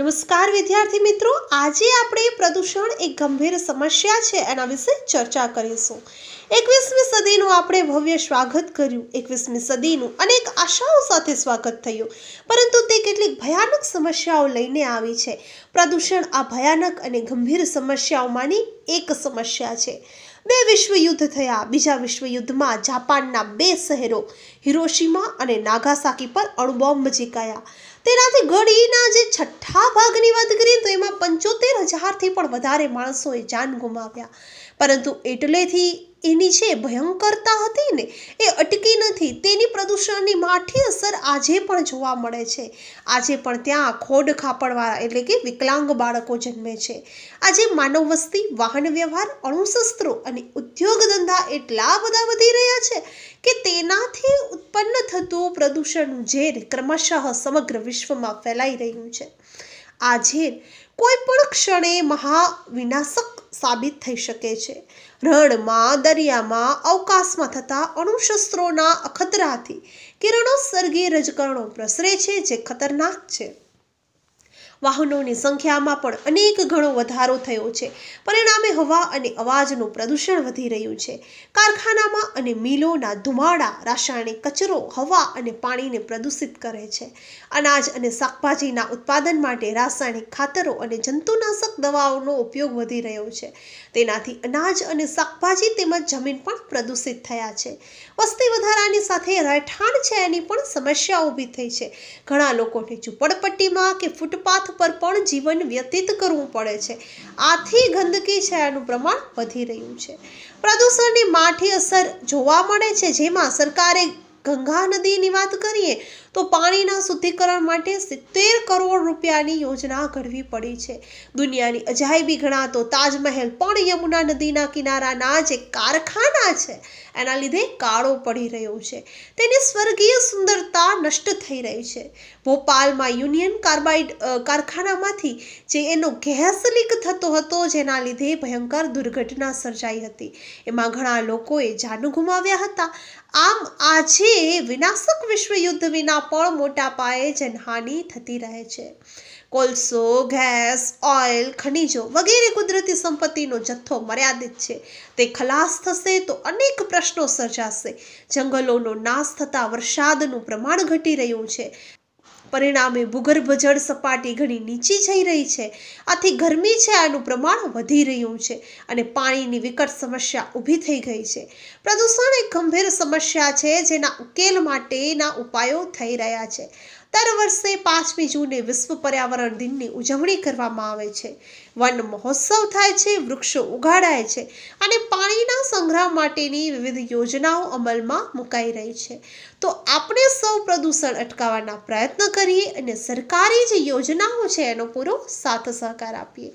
નમસ્કાર વિદ્યાર્થી મિત્રો આજે આપણે પ્રદૂષણ એક ગંભીર સમસ્યા છે એના વિશે ચર્ચા કરીશું એકવીસમી સદીનું આપણે ભવ્ય સ્વાગત કર્યું એકવીસમી સદીનું અનેક આશાઓ સાથે સ્વાગત થયું પરંતુ તે કેટલીક ભયાનક સમસ્યાઓ લઈને આવી છે પ્રદૂષણ આ ભયાનક અને ગંભીર સમસ્યાઓમાંની એક સમસ્યા છે બે વિશ્વયુદ્ધ થયા બીજા વિશ્વયુદ્ધમાં જાપાનના બે શહેરો હિરોશીમા અને નાગાસાકી પર અણુબોમ્બ જીકાયા તેનાથી ઘડીના જે છઠ્ઠા ભાગની વાત કરીએ તો એમાં પંચોતેર હજારથી પણ વધારે માણસોએ જાન ગુમાવ્યા પરંતુ એટલેથી એની જે ભયંકરતા હતી ને એ અટકી નથી તેની પ્રદૂષણની માઠી અસર આજે પણ જોવા મળે છે આજે પણ ત્યાં ખોડ ખાપડવાળા એટલે કે વિકલાંગ બાળકો જન્મે છે આજે માનવ વસ્તી વાહન વ્યવહાર અણુશસ્ત્રો અને ઉદ્યોગ ધંધા એટલા બધા વધી રહ્યા છે કે તેનાથી ઉત્પન્ન થતું પ્રદૂષણનું ઝેર ક્રમશઃ સમગ્ર વિશ્વમાં ફેલાઈ રહ્યું છે આજે કોઈ પણ ક્ષણે મહાવિનાશક સાબિત થઈ શકે છે રણમાં દરિયામાં અવકાશમાં થતા અણુશસ્ત્રોના અખતરાથી કિરણોત્સર્ગી રજકરણો પ્રસરે છે જે ખતરનાક છે વાહનોની સંખ્યામાં પણ અનેક ગણો વધારો થયો છે પરિણામે હવા અને અવાજનું પ્રદૂષણ વધી રહ્યું છે કારખાનામાં અને મિલોના ધુમાડા રાસાયણિક કચરો હવા અને પાણીને પ્રદૂષિત કરે છે અનાજ અને શાકભાજીના ઉત્પાદન માટે રાસાયણિક ખાતરો અને જંતુનાશક દવાઓનો ઉપયોગ વધી રહ્યો છે તેનાથી અનાજ અને શાકભાજી તેમજ જમીન પણ પ્રદૂષિત થયા છે વસ્તી વધારાની સાથે રહેઠાણ છે એની પણ સમસ્યા ઊભી થઈ છે ઘણા લોકોને ઝૂંપડપટ્ટીમાં કે ફૂટપાથ પર પણ જીવન વ્યતીત કરવું પડે છે આથી ગંદકી છાયાનું પ્રમાણ વધી રહ્યું છે પ્રદૂષણની માઠી અસર જોવા મળે છે જેમાં સરકારે ગંગા નદીની વાત કરીએ તો પાણીના શુદ્ધિકરણ માટે સિત્તેર કરોડ રૂપિયાની યોજના ઘડવી પડી છે દુનિયાની અજાયબી ગણાતો તાજમહેલ પણ યમુના નદીના કિનારાના જે કારખાના છે એના લીધે કાળો પડી રહ્યો છે તેની સ્વર્ગીય સુંદરતા નષ્ટ થઈ રહી છે ભોપાલમાં યુનિયન કાર્બાઇડ કારખાનામાંથી જે એનો ગેસ લીક થતો હતો જેના લીધે ભયંકર દુર્ઘટના સર્જાઈ હતી એમાં ઘણા લોકોએ જાન ગુમાવ્યા હતા આમ આજે વિનાશક વિશ્વયુદ્ધ વિના પણ મોટા પાયે જનહાનિ થતી રહે છે કોલસો ગેસ ઓઇલ ખનિજો વગેરે કુદરતી સંપત્તિનો જથ્થો મર્યાદિત છે તે ખલાસ થશે તો અનેક પ્રશ્નો સર્જાશે જંગલોનો નાશ થતા વરસાદનું પ્રમાણ ઘટી રહ્યું છે પરિણામે ભૂગર્ભ જળ સપાટી ઘણી નીચી જઈ રહી છે આથી ગરમી છે આનું પ્રમાણ વધી રહ્યું છે અને પાણીની વિકટ સમસ્યા ઊભી થઈ ગઈ છે પ્રદૂષણ એક ગંભીર સમસ્યા છે જેના ઉકેલ માટેના ઉપાયો થઈ રહ્યા છે દર વર્ષે પાંચમી જૂને વિશ્વ પર્યાવરણ દિનની ઉજવણી કરવામાં આવે છે વન મહોત્સવ થાય છે વૃક્ષો ઉગાડાય છે અને પાણીના સંગ્રહ માટેની વિવિધ યોજનાઓ અમલમાં મુકાઈ રહી છે તો આપણે સૌ પ્રદૂષણ અટકાવવાના પ્રયત્ન કરીએ અને સરકારી જે યોજનાઓ છે એનો પૂરો સાથ સહકાર આપીએ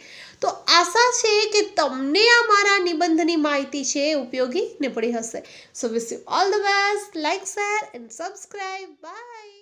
તો આશા છે કે તમને આ મારા નિબંધની માહિતી છે ઉપયોગી નીપડી હશે so wish you all the best like share and subscribe by